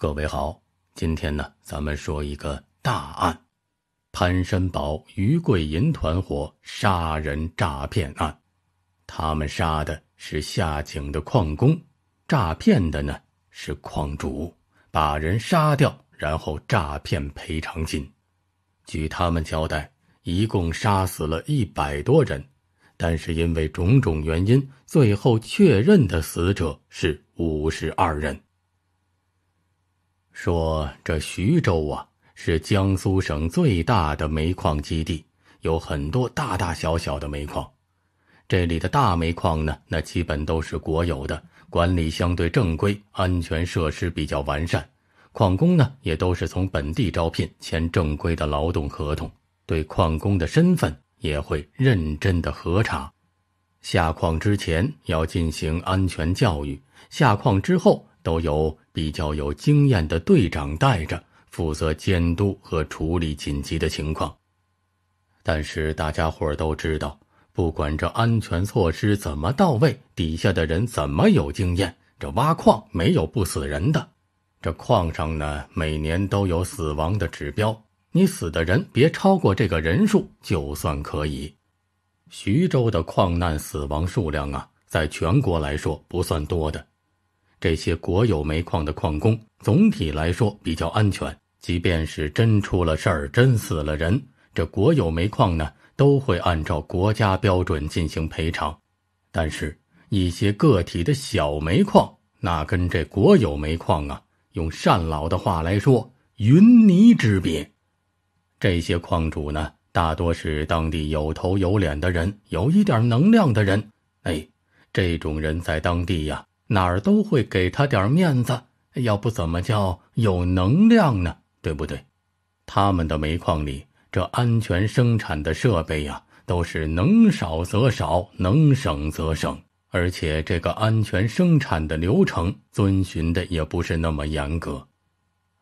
各位好，今天呢，咱们说一个大案——潘山宝、于桂银团伙杀人诈骗案。他们杀的是下井的矿工，诈骗的呢是矿主，把人杀掉，然后诈骗赔偿金。据他们交代，一共杀死了一百多人，但是因为种种原因，最后确认的死者是五十二人。说这徐州啊，是江苏省最大的煤矿基地，有很多大大小小的煤矿。这里的大煤矿呢，那基本都是国有的，管理相对正规，安全设施比较完善。矿工呢，也都是从本地招聘，签正规的劳动合同。对矿工的身份也会认真的核查。下矿之前要进行安全教育，下矿之后。都有比较有经验的队长带着，负责监督和处理紧急的情况。但是大家伙儿都知道，不管这安全措施怎么到位，底下的人怎么有经验，这挖矿没有不死人的。这矿上呢，每年都有死亡的指标，你死的人别超过这个人数，就算可以。徐州的矿难死亡数量啊，在全国来说不算多的。这些国有煤矿的矿工总体来说比较安全，即便是真出了事儿、真死了人，这国有煤矿呢都会按照国家标准进行赔偿。但是，一些个体的小煤矿，那跟这国有煤矿啊，用单老的话来说，云泥之别。这些矿主呢，大多是当地有头有脸的人，有一点能量的人。哎，这种人在当地呀。哪儿都会给他点面子，要不怎么叫有能量呢？对不对？他们的煤矿里，这安全生产的设备呀，都是能少则少，能省则省，而且这个安全生产的流程遵循的也不是那么严格。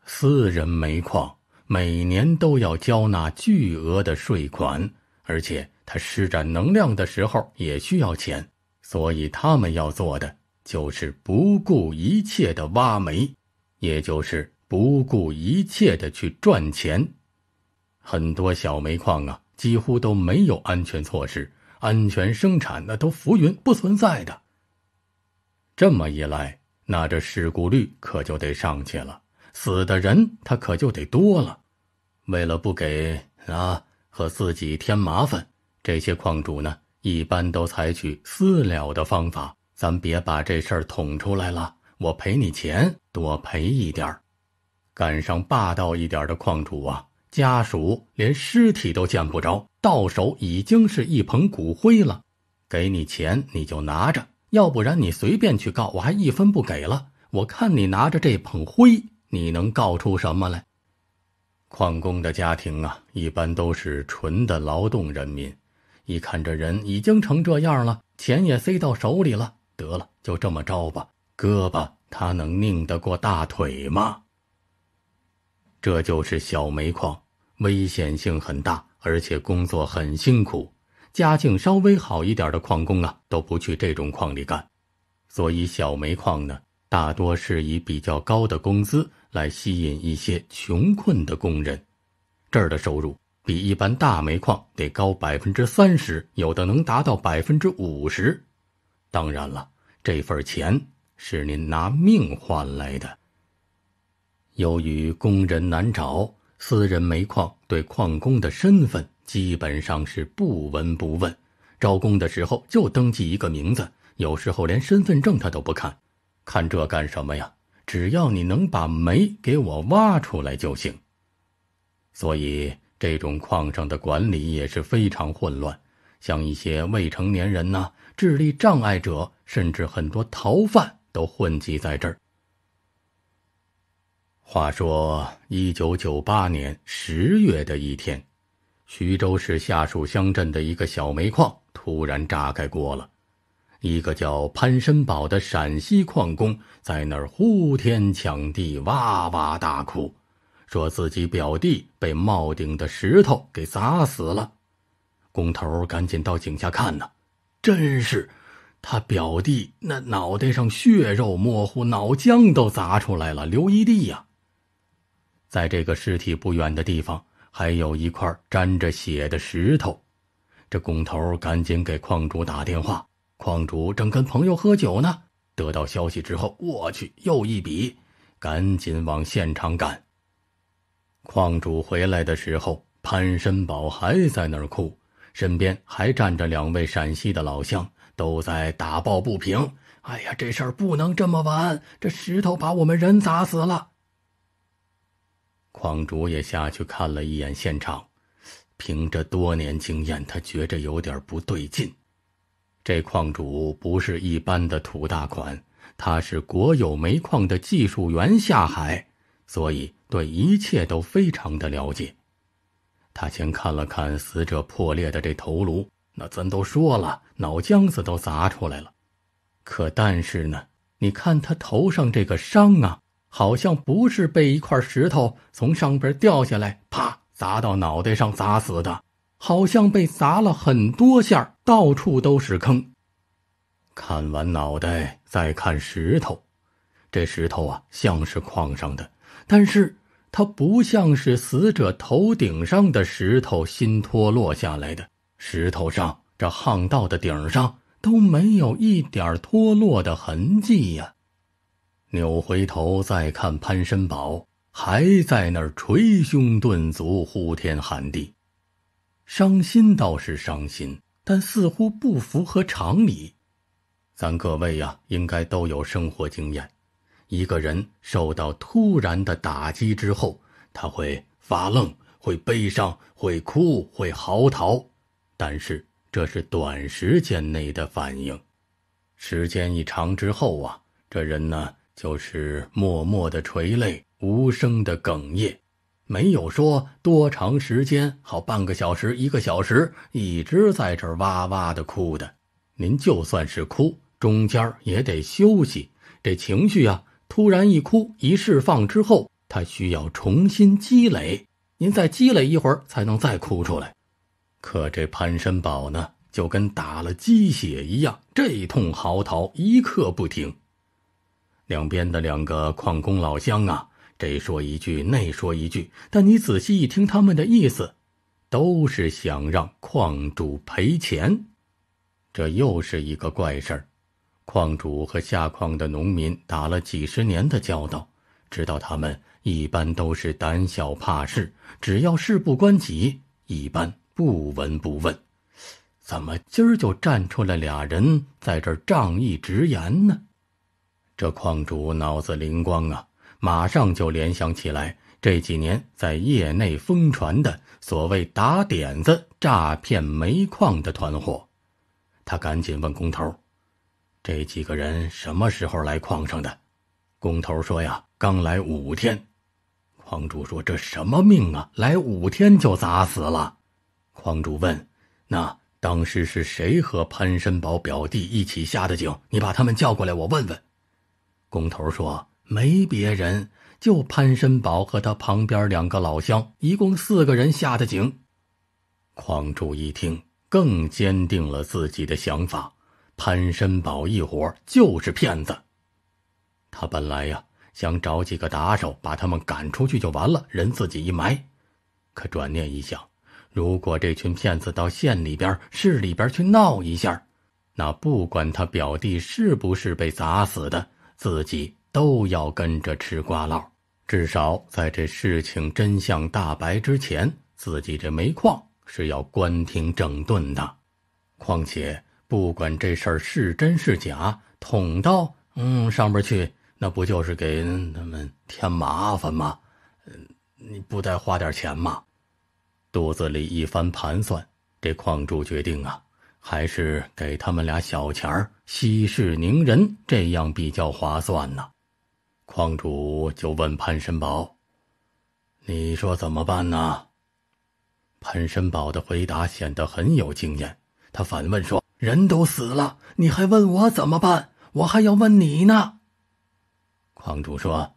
私人煤矿每年都要交纳巨额的税款，而且他施展能量的时候也需要钱，所以他们要做的。就是不顾一切的挖煤，也就是不顾一切的去赚钱。很多小煤矿啊，几乎都没有安全措施，安全生产那都浮云，不存在的。这么一来，那这事故率可就得上去了，死的人他可就得多了。为了不给啊和自己添麻烦，这些矿主呢，一般都采取私了的方法。咱别把这事儿捅出来了，我赔你钱，多赔一点儿。赶上霸道一点的矿主啊，家属连尸体都见不着，到手已经是一捧骨灰了。给你钱你就拿着，要不然你随便去告，我还一分不给了。我看你拿着这捧灰，你能告出什么来？矿工的家庭啊，一般都是纯的劳动人民。一看这人已经成这样了，钱也塞到手里了。得了，就这么着吧。胳膊他能拧得过大腿吗？这就是小煤矿，危险性很大，而且工作很辛苦。家境稍微好一点的矿工啊，都不去这种矿里干。所以，小煤矿呢，大多是以比较高的工资来吸引一些穷困的工人。这儿的收入比一般大煤矿得高百分之三十，有的能达到百分之五十。当然了，这份钱是您拿命换来的。由于工人难找，私人煤矿对矿工的身份基本上是不闻不问，招工的时候就登记一个名字，有时候连身份证他都不看，看这干什么呀？只要你能把煤给我挖出来就行。所以，这种矿上的管理也是非常混乱。像一些未成年人呐、智力障碍者，甚至很多逃犯都混迹在这儿。话说，一九九八年十月的一天，徐州市下属乡镇的一个小煤矿突然炸开锅了。一个叫潘申宝的陕西矿工在那儿呼天抢地，哇哇大哭，说自己表弟被冒顶的石头给砸死了。工头赶紧到井下看呢，真是，他表弟那脑袋上血肉模糊，脑浆都砸出来了，流一地呀。在这个尸体不远的地方，还有一块沾着血的石头。这工头赶紧给矿主打电话，矿主正跟朋友喝酒呢。得到消息之后，我去又一笔，赶紧往现场赶。矿主回来的时候，潘申宝还在那儿哭。身边还站着两位陕西的老乡，都在打抱不平。哎呀，这事儿不能这么完！这石头把我们人砸死了。矿主也下去看了一眼现场，凭着多年经验，他觉着有点不对劲。这矿主不是一般的土大款，他是国有煤矿的技术员下海，所以对一切都非常的了解。他先看了看死者破裂的这头颅，那咱都说了，脑浆子都砸出来了。可但是呢，你看他头上这个伤啊，好像不是被一块石头从上边掉下来，啪砸到脑袋上砸死的，好像被砸了很多下，到处都是坑。看完脑袋，再看石头，这石头啊，像是矿上的，但是。它不像是死者头顶上的石头新脱落下来的，石头上这巷道的顶上都没有一点脱落的痕迹呀。扭回头再看潘申宝，还在那儿捶胸顿足、呼天喊地，伤心倒是伤心，但似乎不符合常理。咱各位呀，应该都有生活经验。一个人受到突然的打击之后，他会发愣，会悲伤，会哭，会嚎啕。但是这是短时间内的反应，时间一长之后啊，这人呢就是默默的垂泪，无声的哽咽，没有说多长时间，好半个小时、一个小时，一直在这哇哇的哭的。您就算是哭，中间也得休息，这情绪啊。突然一哭一释放之后，他需要重新积累，您再积累一会儿才能再哭出来。可这潘申宝呢，就跟打了鸡血一样，这通嚎啕一刻不停。两边的两个矿工老乡啊，这说一句，那说一句，但你仔细一听他们的意思，都是想让矿主赔钱。这又是一个怪事儿。矿主和下矿的农民打了几十年的交道，知道他们一般都是胆小怕事，只要事不关己，一般不闻不问。怎么今儿就站出来俩人在这儿仗义直言呢？这矿主脑子灵光啊，马上就联想起来这几年在业内疯传的所谓打点子诈骗煤矿的团伙。他赶紧问工头。这几个人什么时候来矿上的？工头说：“呀，刚来五天。”矿主说：“这什么命啊？来五天就砸死了。”矿主问：“那当时是谁和潘申宝表弟一起下的井？你把他们叫过来，我问问。”工头说：“没别人，就潘申宝和他旁边两个老乡，一共四个人下的井。”矿主一听，更坚定了自己的想法。潘申宝一伙就是骗子。他本来呀想找几个打手把他们赶出去就完了，人自己一埋。可转念一想，如果这群骗子到县里边、市里边去闹一下，那不管他表弟是不是被砸死的，自己都要跟着吃瓜烙。至少在这事情真相大白之前，自己这煤矿是要关停整顿的。况且。不管这事儿是真是假，捅到嗯上边去，那不就是给他们添麻烦吗？嗯，你不得花点钱吗？肚子里一番盘算，这矿主决定啊，还是给他们俩小钱儿，息事宁人，这样比较划算呢。矿主就问潘申宝：“你说怎么办呢？”潘申宝的回答显得很有经验，他反问说。人都死了，你还问我怎么办？我还要问你呢。矿主说：“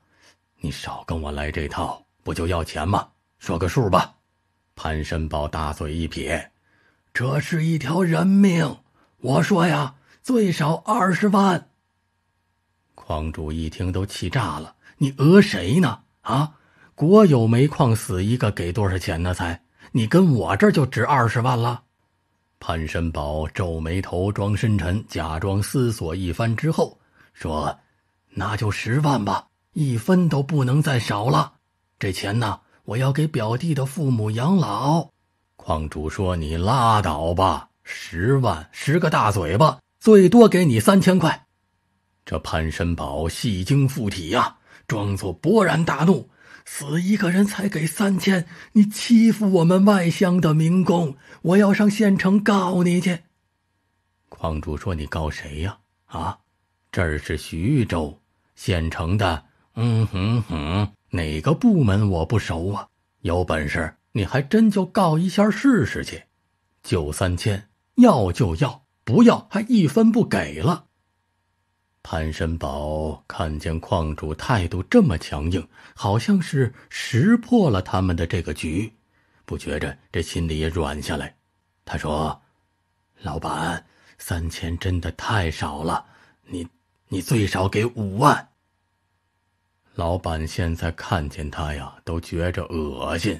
你少跟我来这套，不就要钱吗？说个数吧。”潘申宝大嘴一撇：“这是一条人命，我说呀，最少二十万。”矿主一听都气炸了：“你讹谁呢？啊，国有煤矿死一个给多少钱呢？才你跟我这就值二十万了。”潘申宝皱眉头，装深沉，假装思索一番之后说：“那就十万吧，一分都不能再少了。这钱呢，我要给表弟的父母养老。”矿主说：“你拉倒吧，十万，十个大嘴巴，最多给你三千块。”这潘申宝戏精附体呀，装作勃然大怒。死一个人才给三千，你欺负我们外乡的民工，我要上县城告你去。矿主说：“你告谁呀？啊，这儿是徐州县城的，嗯哼哼，哪个部门我不熟啊？有本事你还真就告一下试试去，就三千，要就要，不要还一分不给了。”潘申宝看见矿主态度这么强硬，好像是识破了他们的这个局，不觉着这心里也软下来。他说：“老板，三千真的太少了，你你最少给五万。”老板现在看见他呀，都觉着恶心。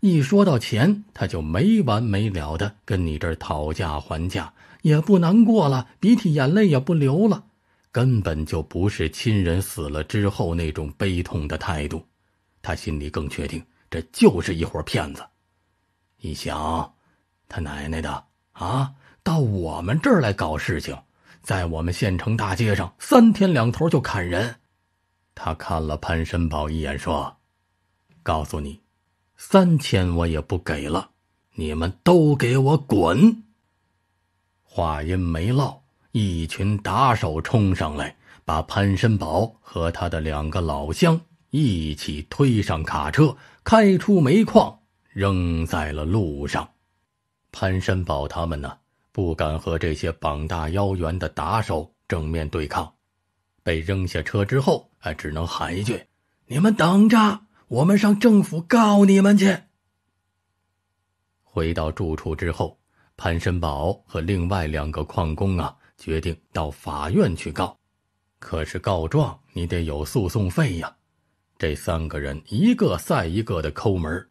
一说到钱，他就没完没了的跟你这儿讨价还价，也不难过了，鼻涕眼泪也不流了。根本就不是亲人死了之后那种悲痛的态度，他心里更确定这就是一伙骗子。一想，他奶奶的啊，到我们这儿来搞事情，在我们县城大街上三天两头就砍人。他看了潘申宝一眼，说：“告诉你，三千我也不给了，你们都给我滚。”话音没落。一群打手冲上来，把潘申宝和他的两个老乡一起推上卡车，开出煤矿，扔在了路上。潘申宝他们呢，不敢和这些膀大腰圆的打手正面对抗，被扔下车之后，哎，只能喊一句：“你们等着，我们上政府告你们去。”回到住处之后，潘申宝和另外两个矿工啊。决定到法院去告，可是告状你得有诉讼费呀。这三个人一个赛一个的抠门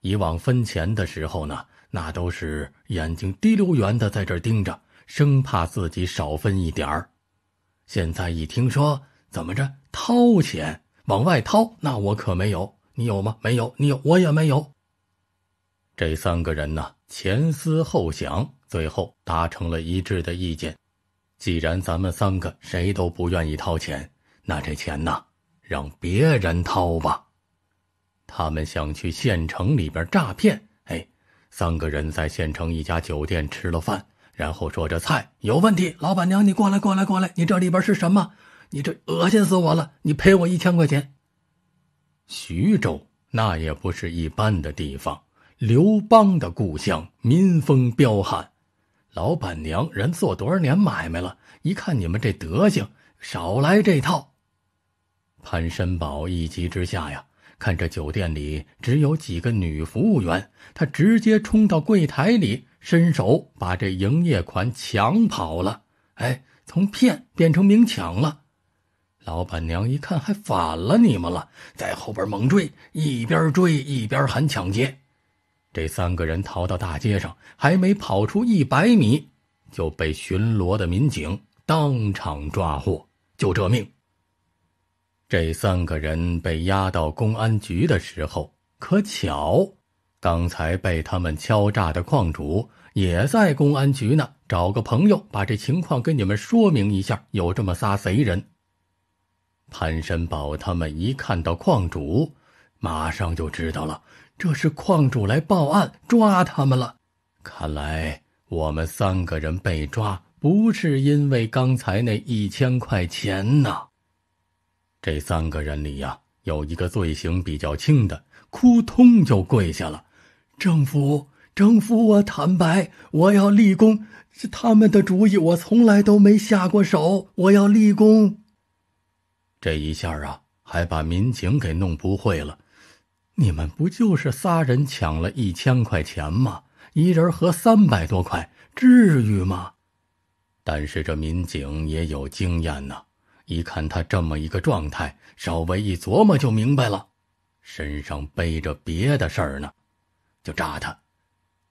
以往分钱的时候呢，那都是眼睛滴溜圆的在这盯着，生怕自己少分一点儿。现在一听说怎么着掏钱往外掏，那我可没有，你有吗？没有，你有我也没有。这三个人呢，前思后想，最后达成了一致的意见。既然咱们三个谁都不愿意掏钱，那这钱呢，让别人掏吧。他们想去县城里边诈骗。哎，三个人在县城一家酒店吃了饭，然后说这菜有问题。老板娘，你过来，过来，过来！你这里边是什么？你这恶心死我了！你赔我一千块钱。徐州那也不是一般的地方，刘邦的故乡，民风彪悍。老板娘，人做多少年买卖了？一看你们这德行，少来这套！潘申宝一急之下呀，看这酒店里只有几个女服务员，他直接冲到柜台里，伸手把这营业款抢跑了。哎，从骗变成明抢了！老板娘一看，还反了你们了，在后边猛追，一边追一边喊抢劫。这三个人逃到大街上，还没跑出一百米，就被巡逻的民警当场抓获。就这命。这三个人被押到公安局的时候，可巧，刚才被他们敲诈的矿主也在公安局呢。找个朋友把这情况跟你们说明一下。有这么仨贼人，潘申宝他们一看到矿主，马上就知道了。这是矿主来报案抓他们了，看来我们三个人被抓不是因为刚才那一千块钱呐。这三个人里呀，有一个罪行比较轻的，扑通就跪下了。政府，政府，我坦白，我要立功，是他们的主意，我从来都没下过手，我要立功。这一下啊，还把民警给弄不会了。你们不就是仨人抢了一千块钱吗？一人合三百多块，至于吗？但是这民警也有经验呢，一看他这么一个状态，稍微一琢磨就明白了，身上背着别的事儿呢，就扎他。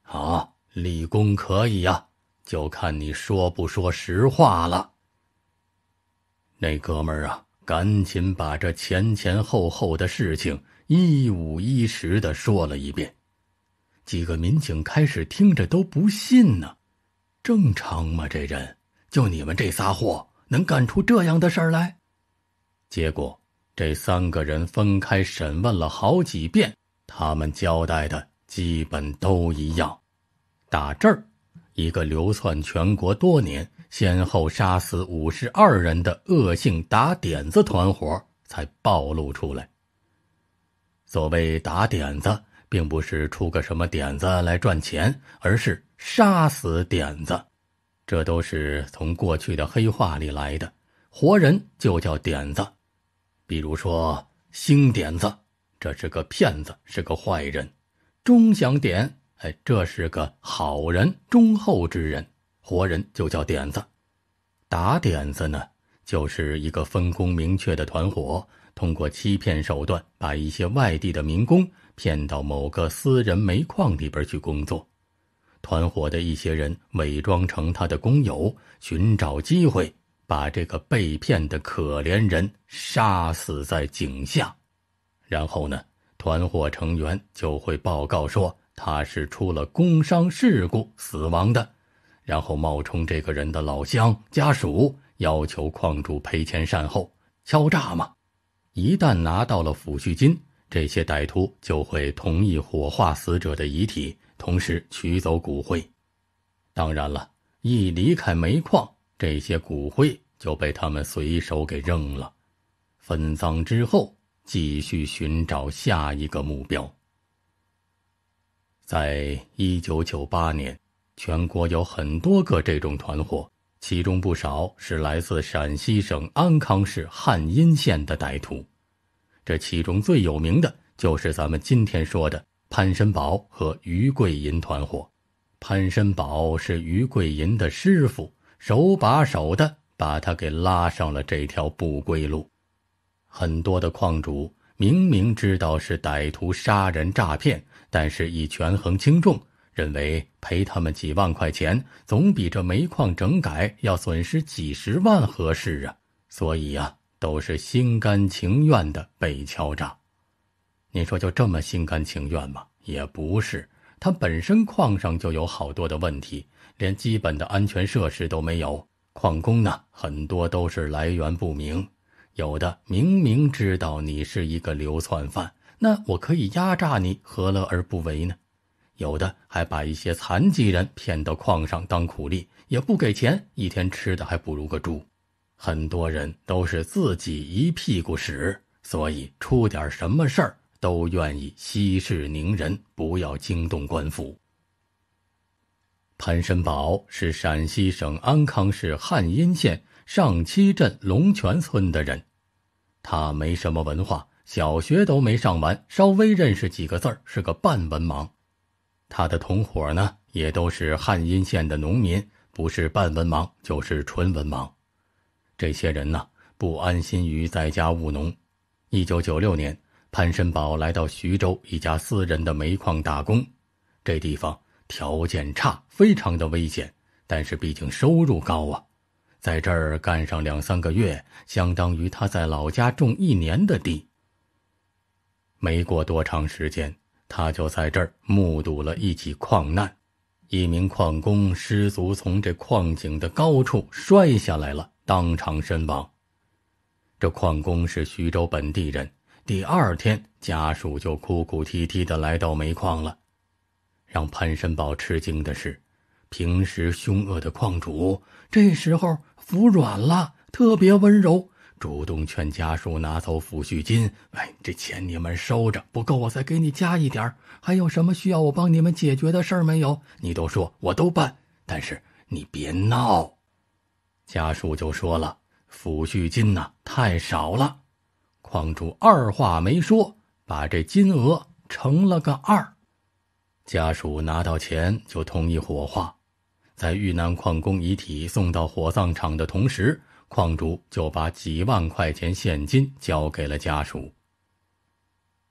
好，立功可以呀，就看你说不说实话了。那哥们儿啊，赶紧把这前前后后的事情。一五一十的说了一遍，几个民警开始听着都不信呢，正常吗？这人就你们这仨货能干出这样的事儿来？结果这三个人分开审问了好几遍，他们交代的基本都一样。打这儿，一个流窜全国多年、先后杀死五十二人的恶性打点子团伙才暴露出来。所谓打点子，并不是出个什么点子来赚钱，而是杀死点子。这都是从过去的黑话里来的。活人就叫点子，比如说星点子，这是个骗子，是个坏人；钟祥点，哎，这是个好人，忠厚之人。活人就叫点子，打点子呢，就是一个分工明确的团伙。通过欺骗手段，把一些外地的民工骗到某个私人煤矿里边去工作。团伙的一些人伪装成他的工友，寻找机会把这个被骗的可怜人杀死在井下。然后呢，团伙成员就会报告说他是出了工伤事故死亡的，然后冒充这个人的老乡家属，要求矿主赔钱善后，敲诈嘛。一旦拿到了抚恤金，这些歹徒就会同意火化死者的遗体，同时取走骨灰。当然了，一离开煤矿，这些骨灰就被他们随手给扔了。分赃之后，继续寻找下一个目标。在一九九八年，全国有很多个这种团伙，其中不少是来自陕西省安康市汉阴县的歹徒。这其中最有名的就是咱们今天说的潘申宝和于贵银团伙。潘申宝是于贵银的师傅，手把手的把他给拉上了这条不归路。很多的矿主明明知道是歹徒杀人诈骗，但是一权衡轻重，认为赔他们几万块钱，总比这煤矿整改要损失几十万合适啊。所以呀。都是心甘情愿的被敲诈，你说就这么心甘情愿吗？也不是，他本身矿上就有好多的问题，连基本的安全设施都没有。矿工呢，很多都是来源不明，有的明明知道你是一个流窜犯，那我可以压榨你，何乐而不为呢？有的还把一些残疾人骗到矿上当苦力，也不给钱，一天吃的还不如个猪。很多人都是自己一屁股屎，所以出点什么事儿都愿意息事宁人，不要惊动官府。潘申宝是陕西省安康市汉阴县上七镇龙泉村的人，他没什么文化，小学都没上完，稍微认识几个字儿，是个半文盲。他的同伙呢，也都是汉阴县的农民，不是半文盲就是纯文盲。这些人呢，不安心于在家务农。一九九六年，潘申宝来到徐州一家私人的煤矿打工。这地方条件差，非常的危险，但是毕竟收入高啊。在这儿干上两三个月，相当于他在老家种一年的地。没过多长时间，他就在这儿目睹了一起矿难：一名矿工失足从这矿井的高处摔下来了。当场身亡。这矿工是徐州本地人，第二天家属就哭哭啼啼的来到煤矿了。让潘申宝吃惊的是，平时凶恶的矿主这时候服软了，特别温柔，主动劝家属拿走抚恤金。哎，这钱你们收着，不够我再给你加一点儿。还有什么需要我帮你们解决的事儿没有？你都说，我都办。但是你别闹。家属就说了：“抚恤金呢太少了。”矿主二话没说，把这金额成了个二。家属拿到钱就同意火化。在遇难矿工遗体送到火葬场的同时，矿主就把几万块钱现金交给了家属。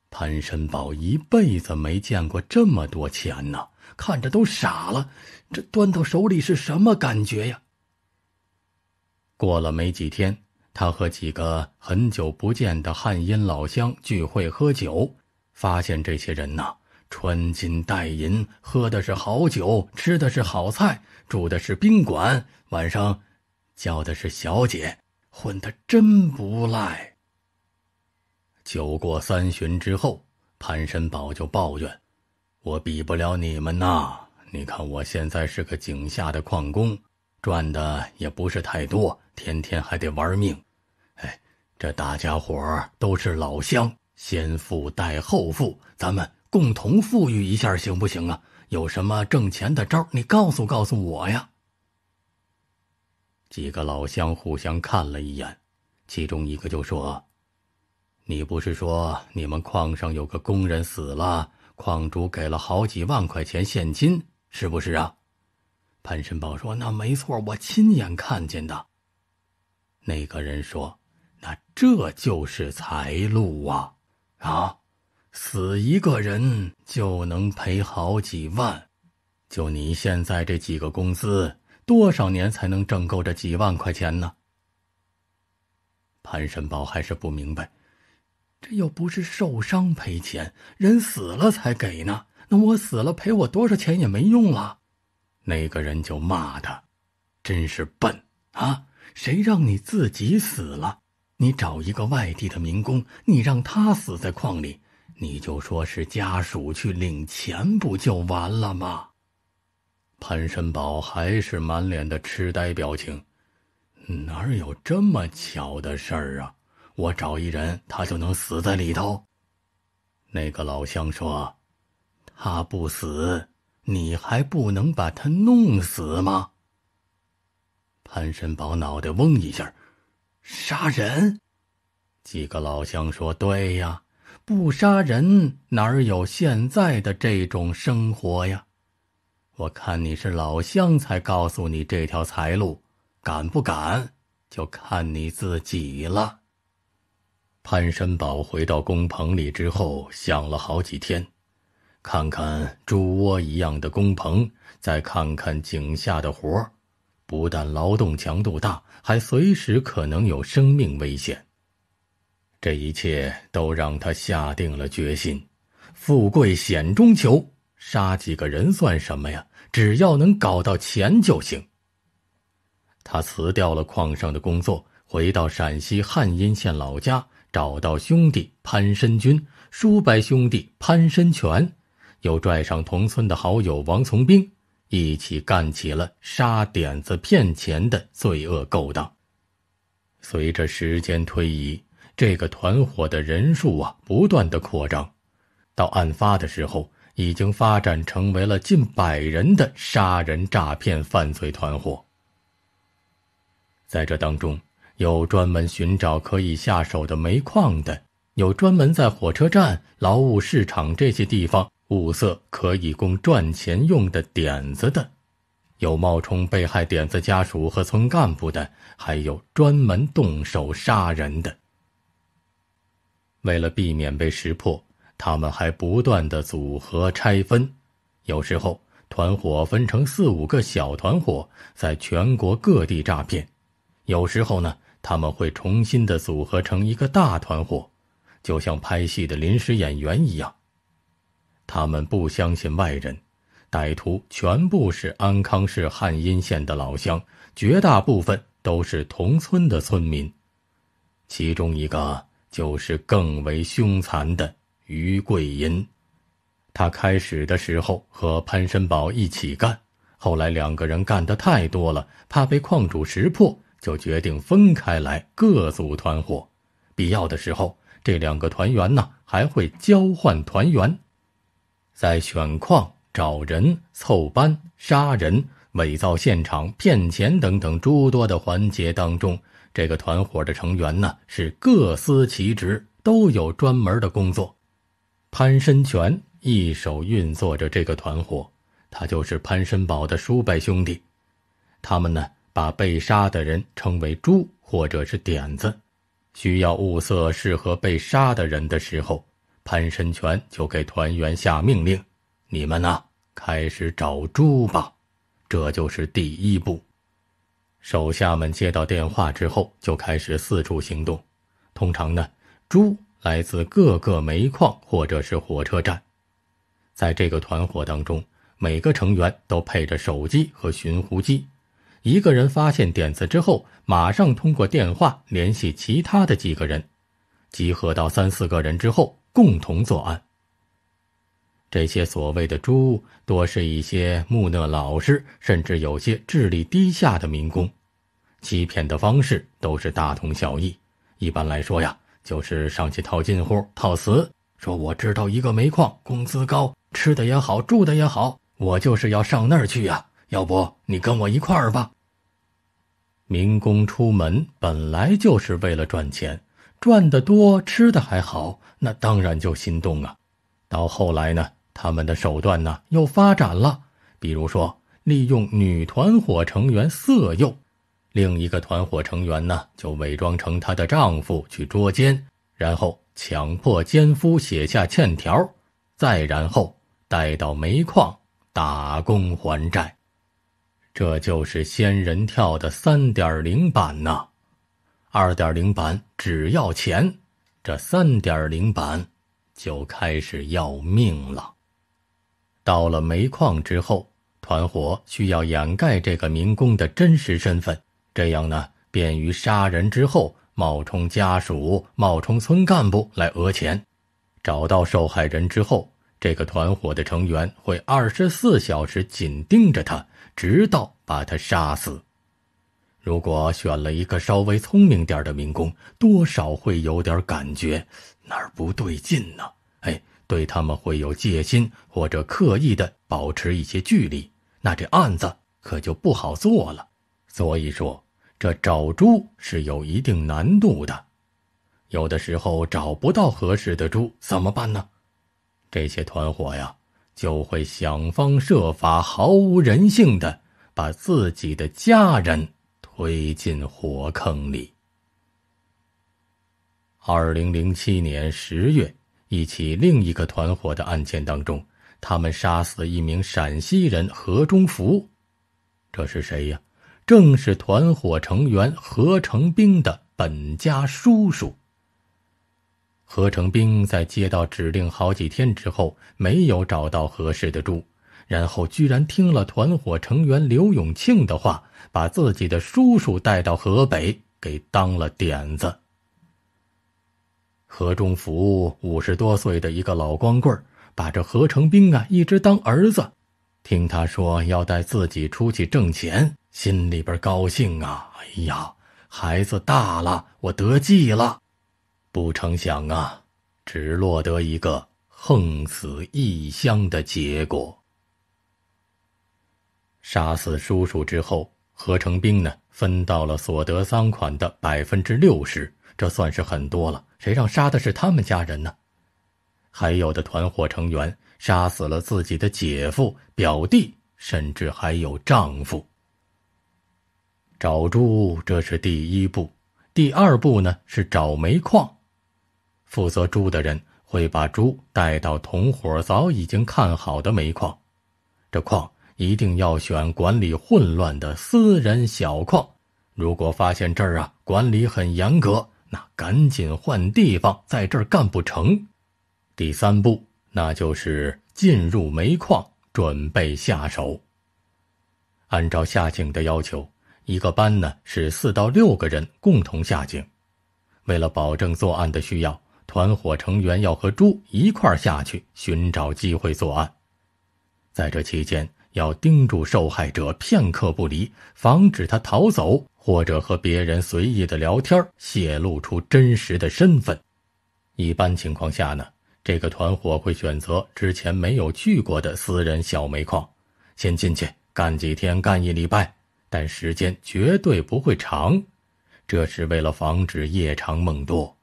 潘申宝一辈子没见过这么多钱呢，看着都傻了，这端到手里是什么感觉呀？过了没几天，他和几个很久不见的汉阴老乡聚会喝酒，发现这些人呐，穿金戴银，喝的是好酒，吃的是好菜，住的是宾馆，晚上叫的是小姐，混得真不赖。酒过三巡之后，潘神宝就抱怨：“我比不了你们呐！你看我现在是个井下的矿工，赚的也不是太多。”天天还得玩命，哎，这大家伙都是老乡，先富带后富，咱们共同富裕一下行不行啊？有什么挣钱的招，你告诉告诉我呀。几个老乡互相看了一眼，其中一个就说：“你不是说你们矿上有个工人死了，矿主给了好几万块钱现金，是不是啊？”潘申宝说：“那没错，我亲眼看见的。”那个人说：“那这就是财路啊！啊，死一个人就能赔好几万，就你现在这几个工资，多少年才能挣够这几万块钱呢？”潘神宝还是不明白，这又不是受伤赔钱，人死了才给呢。那我死了赔我多少钱也没用了。那个人就骂他：“真是笨啊！”谁让你自己死了？你找一个外地的民工，你让他死在矿里，你就说是家属去领钱，不就完了吗？潘申宝还是满脸的痴呆表情，哪有这么巧的事儿啊？我找一人，他就能死在里头？那个老乡说：“他不死，你还不能把他弄死吗？”潘神宝脑袋嗡一下，杀人？几个老乡说：“对呀，不杀人哪有现在的这种生活呀？”我看你是老乡才告诉你这条财路，敢不敢就看你自己了。潘神宝回到工棚里之后，想了好几天，看看猪窝一样的工棚，再看看井下的活儿。不但劳动强度大，还随时可能有生命危险。这一切都让他下定了决心：富贵险中求，杀几个人算什么呀？只要能搞到钱就行。他辞掉了矿上的工作，回到陕西汉阴县老家，找到兄弟潘申军、叔伯兄弟潘申全，又拽上同村的好友王从兵。一起干起了杀点子骗钱的罪恶勾当。随着时间推移，这个团伙的人数啊不断的扩张，到案发的时候，已经发展成为了近百人的杀人诈骗犯罪团伙。在这当中，有专门寻找可以下手的煤矿的，有专门在火车站、劳务市场这些地方。物色可以供赚钱用的点子的，有冒充被害点子家属和村干部的，还有专门动手杀人的。为了避免被识破，他们还不断的组合拆分，有时候团伙分成四五个小团伙，在全国各地诈骗；有时候呢，他们会重新的组合成一个大团伙，就像拍戏的临时演员一样。他们不相信外人，歹徒全部是安康市汉阴县的老乡，绝大部分都是同村的村民。其中一个就是更为凶残的于桂银，他开始的时候和潘申宝一起干，后来两个人干的太多了，怕被矿主识破，就决定分开来各组团伙。必要的时候，这两个团员呢还会交换团员。在选矿、找人、凑班、杀人、伪造现场、骗钱等等诸多的环节当中，这个团伙的成员呢是各司其职，都有专门的工作。潘申全一手运作着这个团伙，他就是潘申宝的叔伯兄弟。他们呢把被杀的人称为“猪”或者是“点子”，需要物色适合被杀的人的时候。潘深权就给团员下命令：“你们呢，开始找猪吧，这就是第一步。”手下们接到电话之后，就开始四处行动。通常呢，猪来自各个煤矿或者是火车站。在这个团伙当中，每个成员都配着手机和寻呼机。一个人发现点子之后，马上通过电话联系其他的几个人。集合到三四个人之后，共同作案。这些所谓的“猪”多是一些木讷老实，甚至有些智力低下的民工。欺骗的方式都是大同小异。一般来说呀，就是上去套近乎、套词，说我知道一个煤矿，工资高，吃的也好，住的也好，我就是要上那儿去呀。要不你跟我一块儿吧。民工出门本来就是为了赚钱。赚的多，吃的还好，那当然就心动啊。到后来呢，他们的手段呢又发展了，比如说利用女团伙成员色诱，另一个团伙成员呢就伪装成她的丈夫去捉奸，然后强迫奸夫写下欠条，再然后带到煤矿打工还债，这就是“仙人跳”的三点零版呐。二点零版只要钱，这三点零版就开始要命了。到了煤矿之后，团伙需要掩盖这个民工的真实身份，这样呢，便于杀人之后冒充家属、冒充村干部来讹钱。找到受害人之后，这个团伙的成员会二十四小时紧盯着他，直到把他杀死。如果选了一个稍微聪明点的民工，多少会有点感觉哪儿不对劲呢？哎，对他们会有戒心，或者刻意的保持一些距离，那这案子可就不好做了。所以说，这找猪是有一定难度的。有的时候找不到合适的猪，怎么办呢？这些团伙呀，就会想方设法，毫无人性的把自己的家人。推进火坑里。二零零七年十月，一起另一个团伙的案件当中，他们杀死了一名陕西人何忠福。这是谁呀？正是团伙成员何成兵的本家叔叔。何成兵在接到指令好几天之后，没有找到合适的猪。然后居然听了团伙成员刘永庆的话，把自己的叔叔带到河北，给当了点子。何忠福五十多岁的一个老光棍，把这何成兵啊一直当儿子，听他说要带自己出去挣钱，心里边高兴啊！哎呀，孩子大了，我得计了，不成想啊，只落得一个横死异乡的结果。杀死叔叔之后，何成兵呢分到了所得赃款的百分之六十，这算是很多了。谁让杀的是他们家人呢？还有的团伙成员杀死了自己的姐夫、表弟，甚至还有丈夫。找猪这是第一步，第二步呢是找煤矿，负责猪的人会把猪带到同伙早已经看好的煤矿，这矿。一定要选管理混乱的私人小矿。如果发现这儿啊管理很严格，那赶紧换地方，在这儿干不成。第三步，那就是进入煤矿，准备下手。按照下井的要求，一个班呢是四到六个人共同下井。为了保证作案的需要，团伙成员要和猪一块儿下去寻找机会作案。在这期间。要盯住受害者片刻不离，防止他逃走或者和别人随意的聊天儿，泄露出真实的身份。一般情况下呢，这个团伙会选择之前没有去过的私人小煤矿，先进去干几天，干一礼拜，但时间绝对不会长，这是为了防止夜长梦多。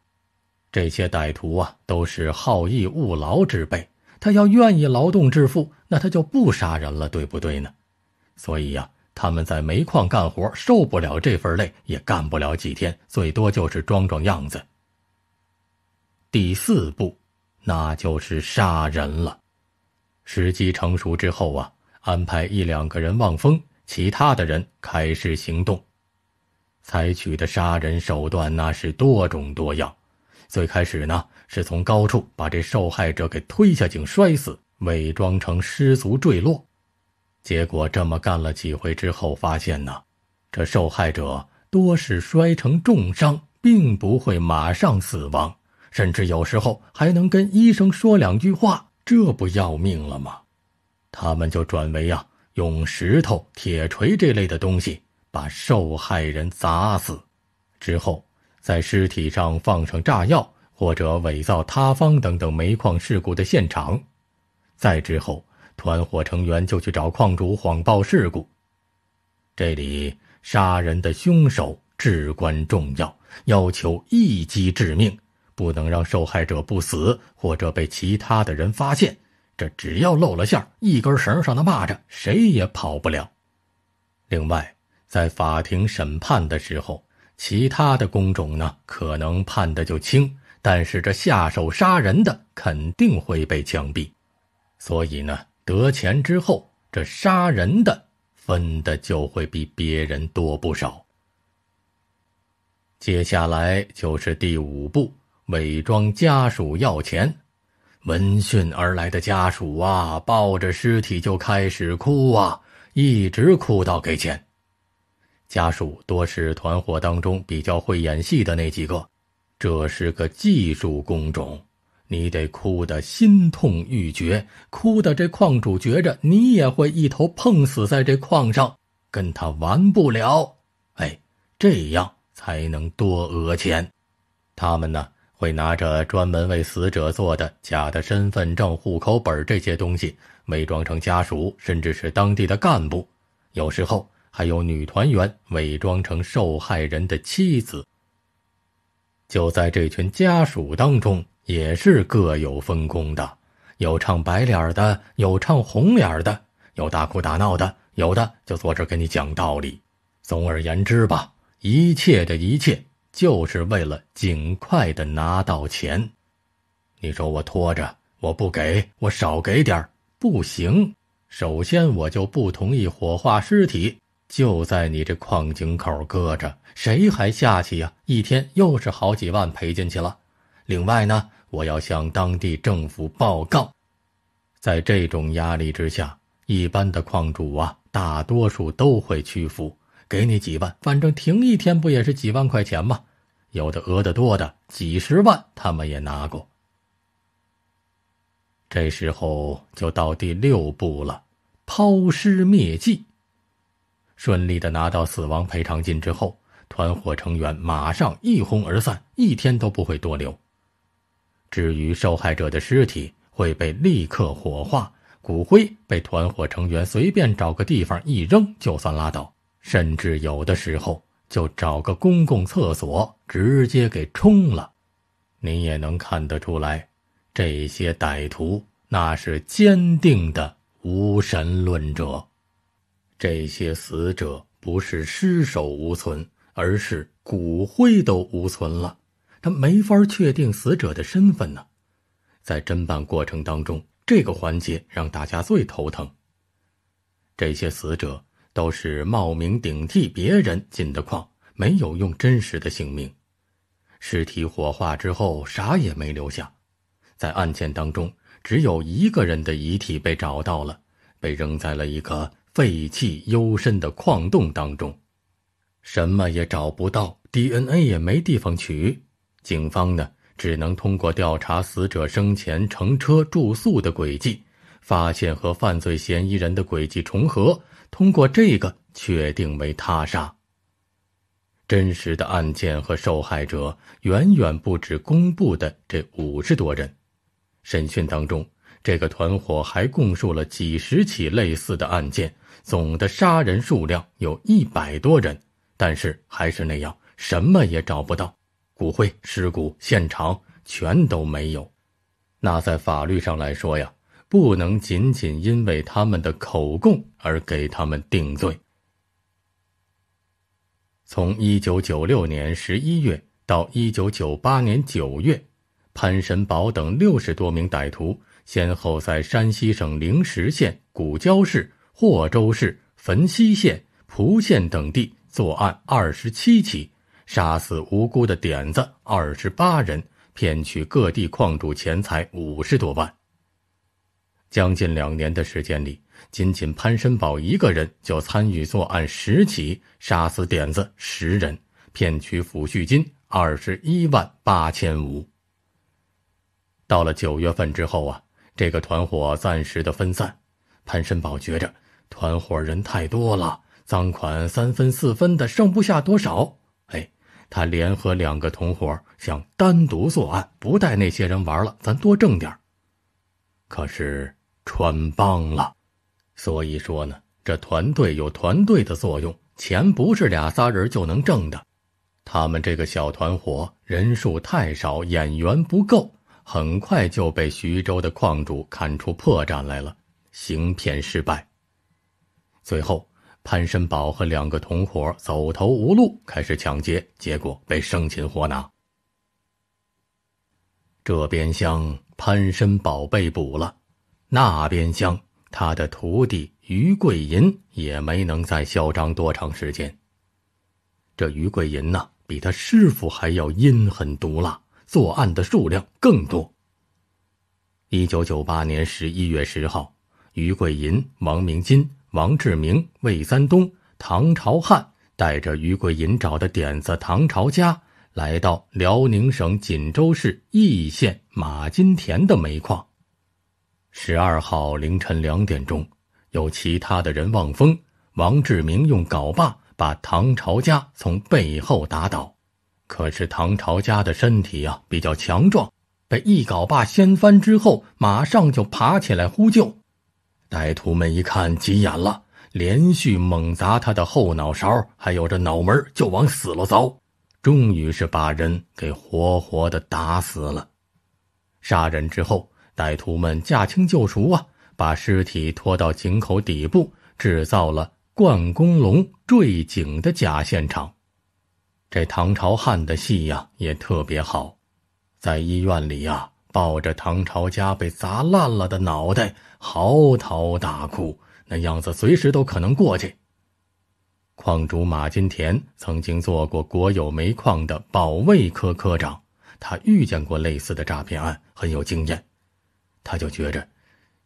这些歹徒啊，都是好逸恶劳之辈。他要愿意劳动致富，那他就不杀人了，对不对呢？所以呀，他们在煤矿干活受不了这份累，也干不了几天，最多就是装装样子。第四步，那就是杀人了。时机成熟之后啊，安排一两个人望风，其他的人开始行动。采取的杀人手段那是多种多样。最开始呢。是从高处把这受害者给推下井摔死，伪装成失足坠落。结果这么干了几回之后，发现呢，这受害者多是摔成重伤，并不会马上死亡，甚至有时候还能跟医生说两句话。这不要命了吗？他们就转为啊，用石头、铁锤这类的东西把受害人砸死，之后在尸体上放上炸药。或者伪造塌方等等煤矿事故的现场，再之后，团伙成员就去找矿主谎报事故。这里杀人的凶手至关重要，要求一击致命，不能让受害者不死或者被其他的人发现。这只要露了馅儿，一根绳上的蚂蚱，谁也跑不了。另外，在法庭审判的时候，其他的工种呢，可能判的就轻。但是这下手杀人的肯定会被枪毙，所以呢，得钱之后，这杀人的分的就会比别人多不少。接下来就是第五步，伪装家属要钱。闻讯而来的家属啊，抱着尸体就开始哭啊，一直哭到给钱。家属多是团伙当中比较会演戏的那几个。这是个技术工种，你得哭得心痛欲绝，哭得这矿主觉着你也会一头碰死在这矿上，跟他完不了。哎，这样才能多讹钱。他们呢，会拿着专门为死者做的假的身份证、户口本这些东西，伪装成家属，甚至是当地的干部，有时候还有女团员，伪装成受害人的妻子。就在这群家属当中，也是各有分工的，有唱白脸的，有唱红脸的，有大哭大闹的，有的就坐这儿跟你讲道理。总而言之吧，一切的一切，就是为了尽快的拿到钱。你说我拖着，我不给，我少给点不行。首先，我就不同意火化尸体。就在你这矿井口搁着，谁还下去呀？一天又是好几万赔进去了。另外呢，我要向当地政府报告。在这种压力之下，一般的矿主啊，大多数都会屈服，给你几万，反正停一天不也是几万块钱吗？有的讹得多的，几十万他们也拿过。这时候就到第六步了，抛尸灭迹。顺利的拿到死亡赔偿金之后，团伙成员马上一哄而散，一天都不会多留。至于受害者的尸体会被立刻火化，骨灰被团伙成员随便找个地方一扔就算拉倒，甚至有的时候就找个公共厕所直接给冲了。您也能看得出来，这些歹徒那是坚定的无神论者。这些死者不是尸首无存，而是骨灰都无存了。他没法确定死者的身份呢。在侦办过程当中，这个环节让大家最头疼。这些死者都是冒名顶替别人进的矿，没有用真实的性命。尸体火化之后啥也没留下，在案件当中只有一个人的遗体被找到了，被扔在了一个。废弃幽深的矿洞当中，什么也找不到，DNA 也没地方取。警方呢，只能通过调查死者生前乘车住宿的轨迹，发现和犯罪嫌疑人的轨迹重合，通过这个确定为他杀。真实的案件和受害者远远不止公布的这五十多人。审讯当中，这个团伙还供述了几十起类似的案件。总的杀人数量有一百多人，但是还是那样，什么也找不到，骨灰、尸骨、现场全都没有。那在法律上来说呀，不能仅仅因为他们的口供而给他们定罪。从一九九六年十一月到一九九八年九月，潘神宝等六十多名歹徒先后在山西省灵石县古交市。霍州市、汾西县、蒲县等地作案二十七起，杀死无辜的点子二十八人，骗取各地矿主钱财五十多万。将近两年的时间里，仅仅潘申宝一个人就参与作案十起，杀死点子十人，骗取抚恤金二十一万八千五。到了九月份之后啊，这个团伙暂时的分散，潘申宝觉着。团伙人太多了，赃款三分四分的剩不下多少。哎，他联合两个同伙想单独作案，不带那些人玩了，咱多挣点可是穿帮了，所以说呢，这团队有团队的作用，钱不是俩仨人就能挣的。他们这个小团伙人数太少，演员不够，很快就被徐州的矿主看出破绽来了，行骗失败。最后，潘申宝和两个同伙走投无路，开始抢劫，结果被生擒活拿。这边厢潘申宝被捕了，那边厢他的徒弟于桂银也没能再嚣张多长时间。这于桂银呢，比他师傅还要阴狠毒辣，作案的数量更多。一九九八年十一月十号，于桂银、王明金。王志明、魏三东、唐朝汉带着于桂银找的点子，唐朝家来到辽宁省锦州市义县马金田的煤矿。十二号凌晨两点钟，有其他的人望风，王志明用镐把把唐朝家从背后打倒。可是唐朝家的身体啊比较强壮，被一镐把掀翻之后，马上就爬起来呼救。歹徒们一看急眼了，连续猛砸他的后脑勺，还有这脑门，就往死了凿。终于是把人给活活的打死了。杀人之后，歹徒们驾轻就熟啊，把尸体拖到井口底部，制造了贯工龙坠井的假现场。这唐朝汉的戏呀也特别好，在医院里呀。抱着唐朝家被砸烂了的脑袋嚎啕大哭，那样子随时都可能过去。矿主马金田曾经做过国有煤矿的保卫科科长，他遇见过类似的诈骗案，很有经验。他就觉着，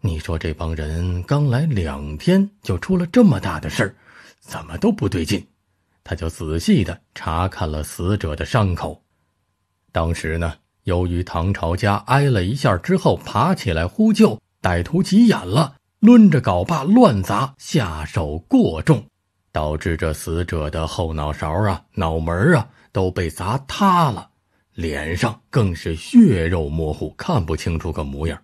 你说这帮人刚来两天就出了这么大的事儿，怎么都不对劲。他就仔细的查看了死者的伤口，当时呢。由于唐朝家挨了一下之后爬起来呼救，歹徒急眼了，抡着镐把乱砸，下手过重，导致这死者的后脑勺啊、脑门啊都被砸塌了，脸上更是血肉模糊，看不清楚个模样。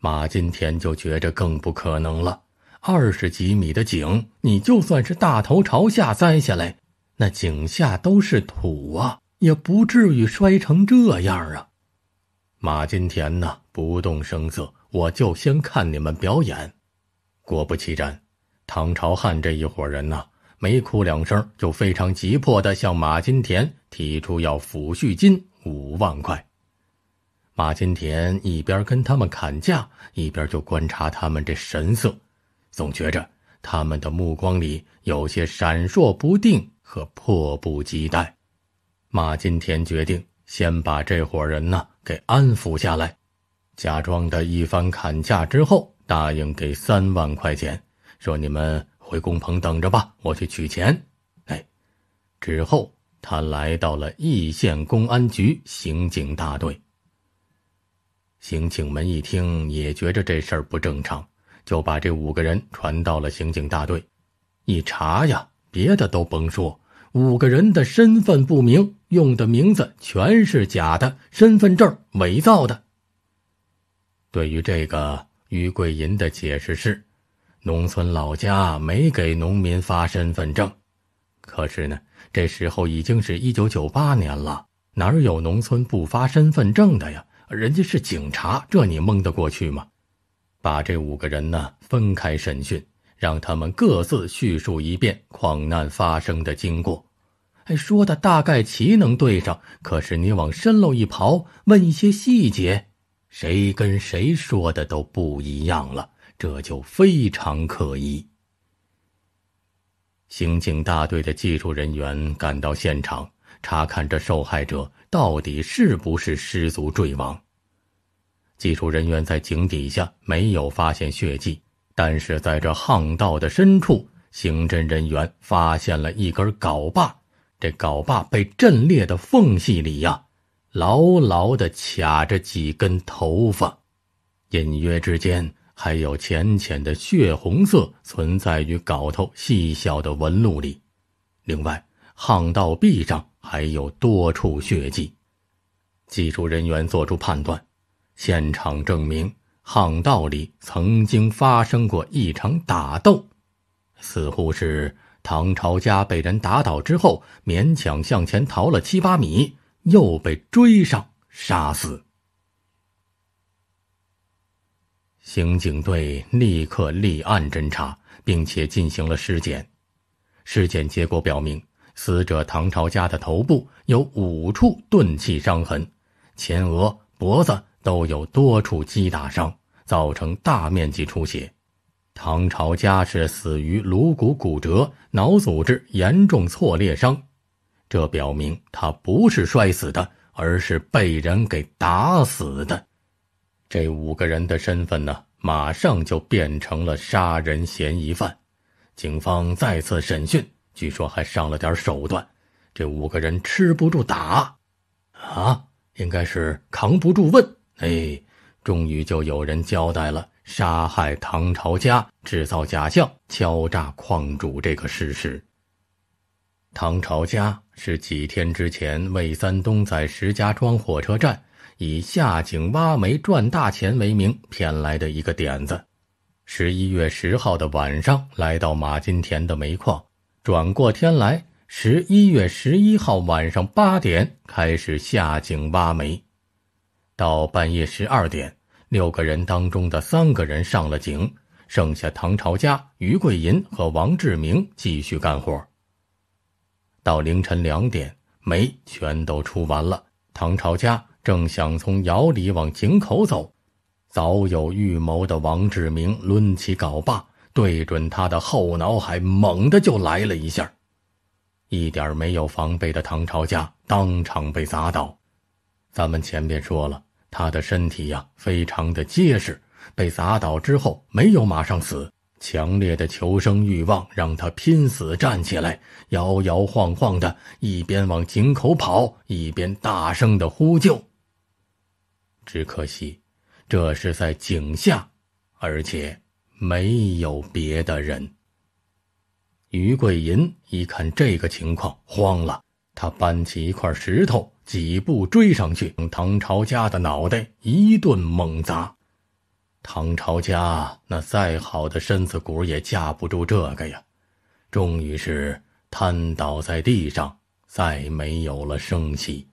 马金田就觉着更不可能了：二十几米的井，你就算是大头朝下栽下来，那井下都是土啊，也不至于摔成这样啊。马金田呢，不动声色，我就先看你们表演。果不其然，唐朝汉这一伙人呢，没哭两声，就非常急迫的向马金田提出要抚恤金五万块。马金田一边跟他们砍价，一边就观察他们这神色，总觉着他们的目光里有些闪烁不定和迫不及待。马金田决定先把这伙人呢。给安抚下来，假装的一番砍价之后，答应给三万块钱，说你们回工棚等着吧，我去取钱。哎，之后他来到了易县公安局刑警大队。刑警们一听，也觉着这事儿不正常，就把这五个人传到了刑警大队，一查呀，别的都甭说。五个人的身份不明，用的名字全是假的，身份证伪造的。对于这个于桂银的解释是，农村老家没给农民发身份证，可是呢，这时候已经是一九九八年了，哪儿有农村不发身份证的呀？人家是警察，这你蒙得过去吗？把这五个人呢分开审讯。让他们各自叙述一遍矿难发生的经过，哎，说的大概齐能对上。可是你往深了一刨，问一些细节，谁跟谁说的都不一样了，这就非常可疑。刑警大队的技术人员赶到现场，查看这受害者到底是不是失足坠亡。技术人员在井底下没有发现血迹。但是在这巷道的深处，刑侦人员发现了一根镐把，这镐把被震裂的缝隙里呀，牢牢地卡着几根头发，隐约之间还有浅浅的血红色存在于镐头细小的纹路里。另外，巷道壁上还有多处血迹。技术人员做出判断，现场证明。巷道里曾经发生过一场打斗，似乎是唐朝家被人打倒之后，勉强向前逃了七八米，又被追上杀死。刑警队立刻立案侦查，并且进行了尸检。尸检结果表明，死者唐朝家的头部有五处钝器伤痕，前额、脖子。都有多处击打伤，造成大面积出血。唐朝家是死于颅骨骨折、脑组织严重挫裂伤，这表明他不是摔死的，而是被人给打死的。这五个人的身份呢，马上就变成了杀人嫌疑犯。警方再次审讯，据说还上了点手段。这五个人吃不住打，啊，应该是扛不住问。哎，终于就有人交代了杀害唐朝家、制造假象、敲诈矿主这个事实。唐朝家是几天之前魏三东在石家庄火车站，以下井挖煤赚大钱为名骗来的一个点子。十一月十号的晚上来到马金田的煤矿，转过天来，十一月十一号晚上八点开始下井挖煤。到半夜十二点，六个人当中的三个人上了井，剩下唐朝家、于桂银和王志明继续干活。到凌晨两点，煤全都出完了。唐朝家正想从窑里往井口走，早有预谋的王志明抡起镐把，对准他的后脑海，猛地就来了一下。一点没有防备的唐朝家当场被砸倒。咱们前面说了。他的身体呀，非常的结实，被砸倒之后没有马上死。强烈的求生欲望让他拼死站起来，摇摇晃晃的一边往井口跑，一边大声的呼救。只可惜，这是在井下，而且没有别的人。于桂银一看这个情况，慌了，他搬起一块石头。几步追上去，用唐朝家的脑袋一顿猛砸，唐朝家那再好的身子骨也架不住这个呀，终于是瘫倒在地上，再没有了生气。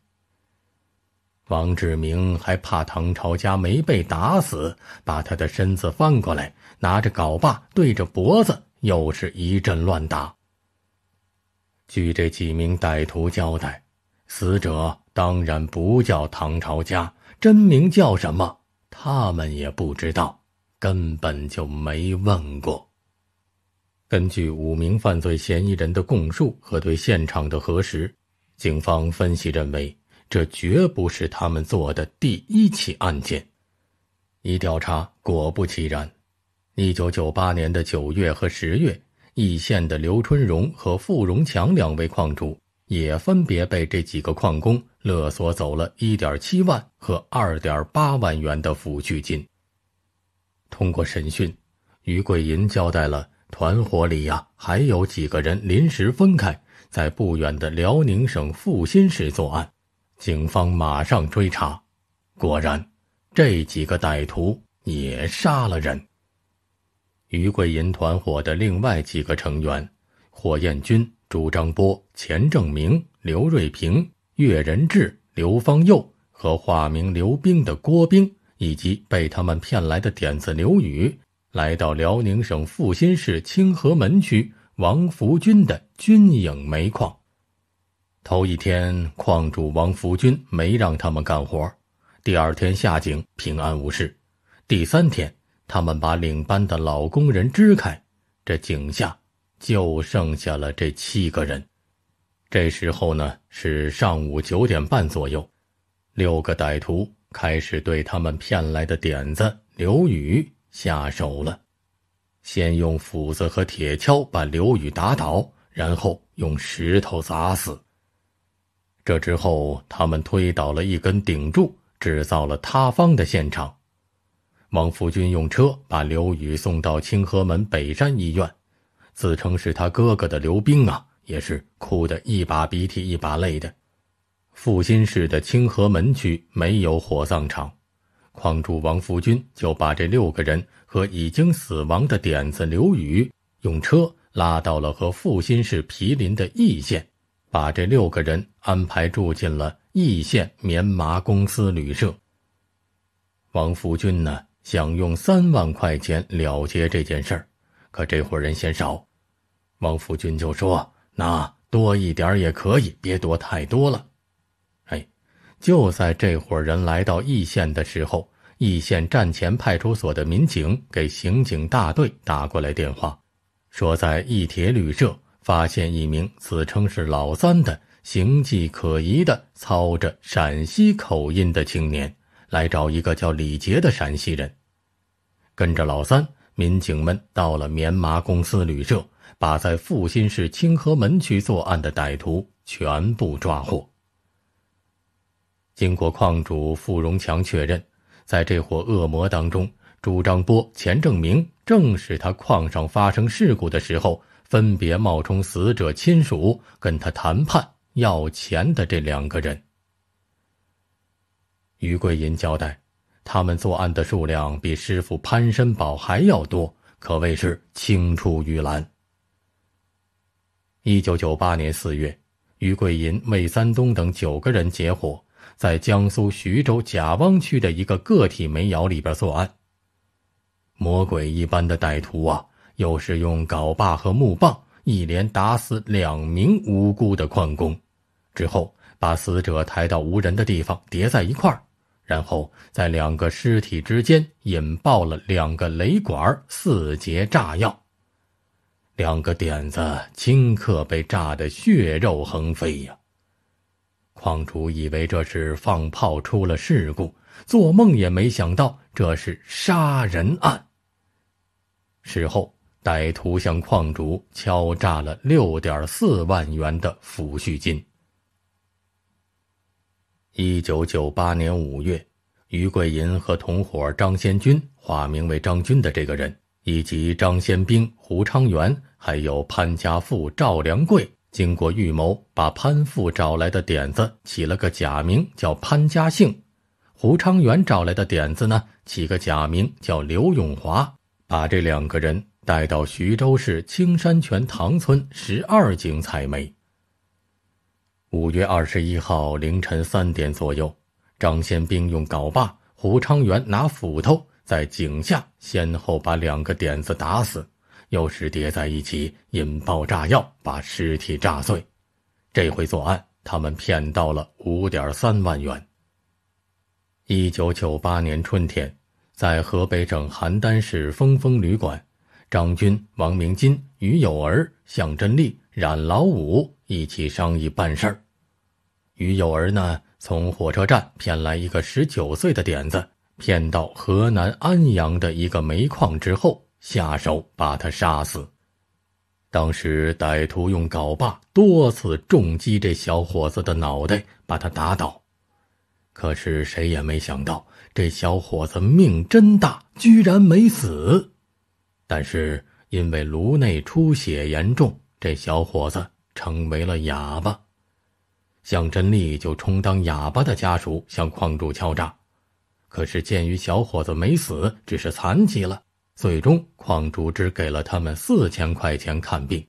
王志明还怕唐朝家没被打死，把他的身子翻过来，拿着镐把对着脖子又是一阵乱打。据这几名歹徒交代，死者。当然不叫唐朝家，真名叫什么他们也不知道，根本就没问过。根据五名犯罪嫌疑人的供述和对现场的核实，警方分析认为，这绝不是他们做的第一起案件。一调查，果不其然，一九九八年的九月和十月，易县的刘春荣和付荣强两位矿主。也分别被这几个矿工勒索走了一点七万和二点八万元的抚恤金。通过审讯，于桂银交代了团伙里呀还有几个人临时分开，在不远的辽宁省阜新市作案。警方马上追查，果然，这几个歹徒也杀了人。于桂银团伙的另外几个成员，火焰军。朱章波、钱正明、刘瑞平、岳仁志、刘方佑和化名刘冰的郭冰，以及被他们骗来的点子刘宇，来到辽宁省阜新市清河门区王福军的军影煤矿。头一天，矿主王福军没让他们干活；第二天下井平安无事；第三天，他们把领班的老工人支开，这井下。就剩下了这七个人。这时候呢是上午九点半左右，六个歹徒开始对他们骗来的点子刘宇下手了，先用斧子和铁锹把刘宇打倒，然后用石头砸死。这之后，他们推倒了一根顶柱，制造了塌方的现场。王福军用车把刘宇送到清河门北山医院。自称是他哥哥的刘冰啊，也是哭得一把鼻涕一把泪的。阜新市的清河门区没有火葬场，矿主王福军就把这六个人和已经死亡的点子刘宇用车拉到了和阜新市毗邻的义县，把这六个人安排住进了义县棉麻公司旅社。王福军呢，想用三万块钱了结这件事儿，可这伙人嫌少。王福军就说：“那多一点也可以，别多太多了。”哎，就在这伙人来到易县的时候，易县站前派出所的民警给刑警大队打过来电话，说在义铁旅社发现一名自称是老三的形迹可疑的操着陕西口音的青年，来找一个叫李杰的陕西人。跟着老三，民警们到了棉麻公司旅社。把在阜新市清河门区作案的歹徒全部抓获。经过矿主付荣强确认，在这伙恶魔当中，朱张波、钱正明正是他矿上发生事故的时候，分别冒充死者亲属跟他谈判要钱的这两个人。于桂银交代，他们作案的数量比师傅潘申宝还要多，可谓是青出于蓝。一九九八年四月，于桂银、魏三东等九个人结伙，在江苏徐州贾汪区的一个个体煤窑里边作案。魔鬼一般的歹徒啊，又是用镐把和木棒一连打死两名无辜的矿工，之后把死者抬到无人的地方叠在一块儿，然后在两个尸体之间引爆了两个雷管、四节炸药。两个点子顷刻被炸得血肉横飞呀！矿主以为这是放炮出了事故，做梦也没想到这是杀人案。事后，歹徒向矿主敲诈了六点四万元的抚恤金。一九九八年五月，于桂银和同伙张先军（化名为张军的这个人）以及张先兵、胡昌元。还有潘家富、赵良贵，经过预谋，把潘富找来的点子起了个假名叫潘家兴；胡昌元找来的点子呢，起个假名叫刘永华，把这两个人带到徐州市青山泉塘村十二井采煤。五月二十一号凌晨三点左右，张先兵用镐把，胡昌元拿斧头，在井下先后把两个点子打死。又是叠在一起引爆炸药，把尸体炸碎。这回作案，他们骗到了五点三万元。一九九八年春天，在河北省邯郸市丰丰旅馆，张军、王明金、于友儿、向真丽、冉老五一起商议办事儿。于友儿呢，从火车站骗来一个十九岁的点子，骗到河南安阳的一个煤矿之后。下手把他杀死。当时歹徒用镐把多次重击这小伙子的脑袋，把他打倒。可是谁也没想到，这小伙子命真大，居然没死。但是因为颅内出血严重，这小伙子成为了哑巴。向真丽就充当哑巴的家属，向矿主敲诈。可是鉴于小伙子没死，只是残疾了。最终，矿主只给了他们四千块钱看病。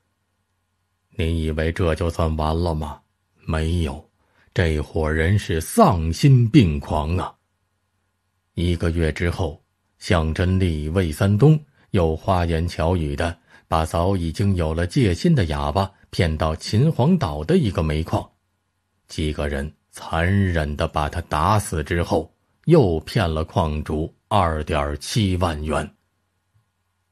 你以为这就算完了吗？没有，这伙人是丧心病狂啊！一个月之后，向真丽、魏三东又花言巧语的把早已经有了戒心的哑巴骗到秦皇岛的一个煤矿，几个人残忍的把他打死之后，又骗了矿主二点七万元。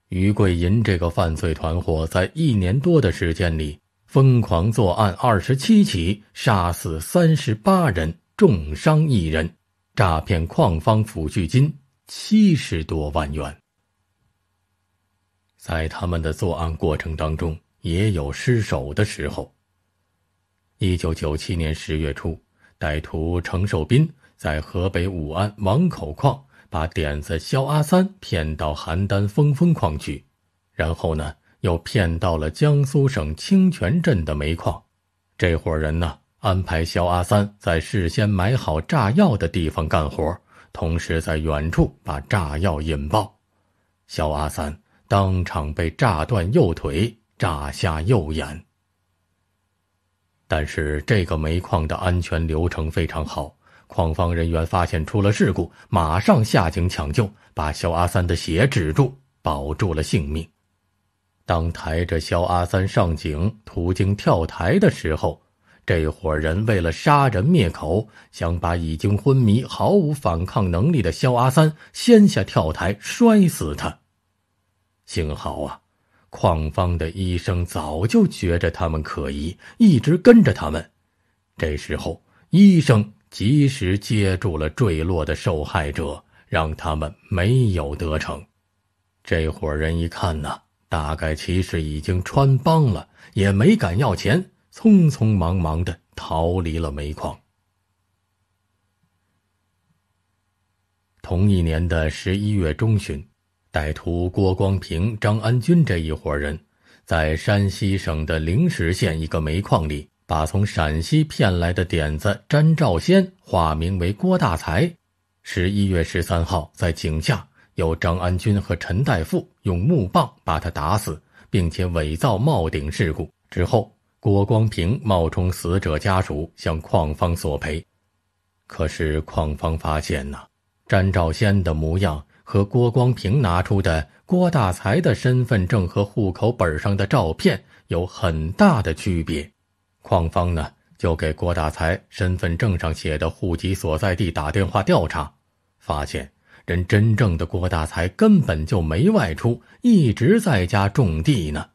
于桂银这个犯罪团伙在一年多的时间里疯狂作案二十七起，杀死三十八人，重伤一人，诈骗矿方抚恤金七十多万元。在他们的作案过程当中，也有失手的时候。一九九七年十月初，歹徒程寿斌在河北武安王口矿。把点子肖阿三骗到邯郸峰峰矿区，然后呢，又骗到了江苏省清泉镇的煤矿。这伙人呢，安排肖阿三在事先埋好炸药的地方干活，同时在远处把炸药引爆。肖阿三当场被炸断右腿，炸瞎右眼。但是这个煤矿的安全流程非常好。矿方人员发现出了事故，马上下井抢救，把肖阿三的血止住，保住了性命。当抬着肖阿三上井途经跳台的时候，这伙人为了杀人灭口，想把已经昏迷、毫无反抗能力的肖阿三掀下跳台摔死他。幸好啊，矿方的医生早就觉着他们可疑，一直跟着他们。这时候，医生。及时接住了坠落的受害者，让他们没有得逞。这伙人一看呢，大概其实已经穿帮了，也没敢要钱，匆匆忙忙的逃离了煤矿。同一年的十一月中旬，歹徒郭光平、张安军这一伙人，在山西省的灵石县一个煤矿里。把从陕西骗来的点子，詹兆先化名为郭大才。十一月十三号，在井下，由张安军和陈大富用木棒把他打死，并且伪造冒顶事故。之后，郭光平冒充死者家属向矿方索赔。可是，矿方发现呢，詹兆先的模样和郭光平拿出的郭大才的身份证和户口本上的照片有很大的区别。矿方呢，就给郭大才身份证上写的户籍所在地打电话调查，发现人真正的郭大才根本就没外出，一直在家种地呢。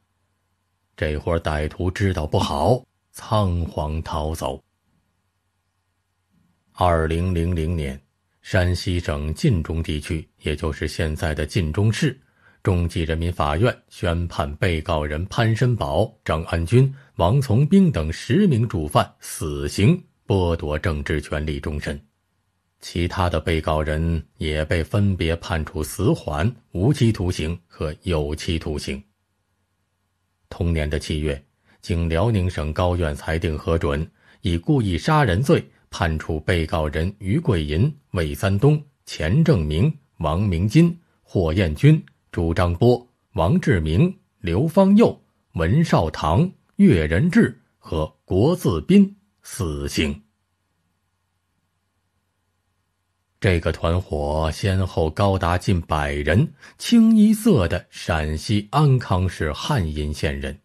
这伙歹徒知道不好，仓皇逃走。二零零零年，山西省晋中地区，也就是现在的晋中市。中级人民法院宣判被告人潘申宝、张安军、王从兵等十名主犯死刑，剥夺政治权利终身；其他的被告人也被分别判处死缓、无期徒刑和有期徒刑。同年的七月，经辽宁省高院裁定核准，以故意杀人罪判处被告人于桂银、魏三东、钱正明、王明金、霍艳军。朱章波、王志明、刘方佑、文少堂、岳仁志和国自斌死刑。这个团伙先后高达近百人，清一色的陕西安康市汉阴县人。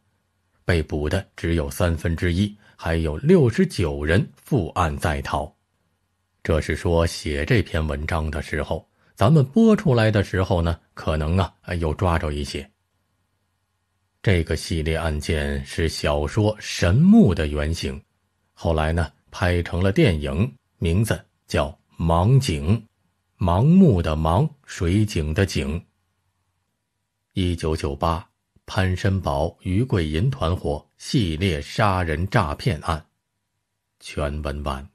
被捕的只有三分之一，还有六十九人负案在逃。这是说写这篇文章的时候。咱们播出来的时候呢，可能啊，又抓着一些。这个系列案件是小说《神木》的原型，后来呢，拍成了电影，名字叫《盲井》，盲目的盲，水井的井。一九九八，潘森宝、于桂银团伙系列杀人诈骗案，全文完。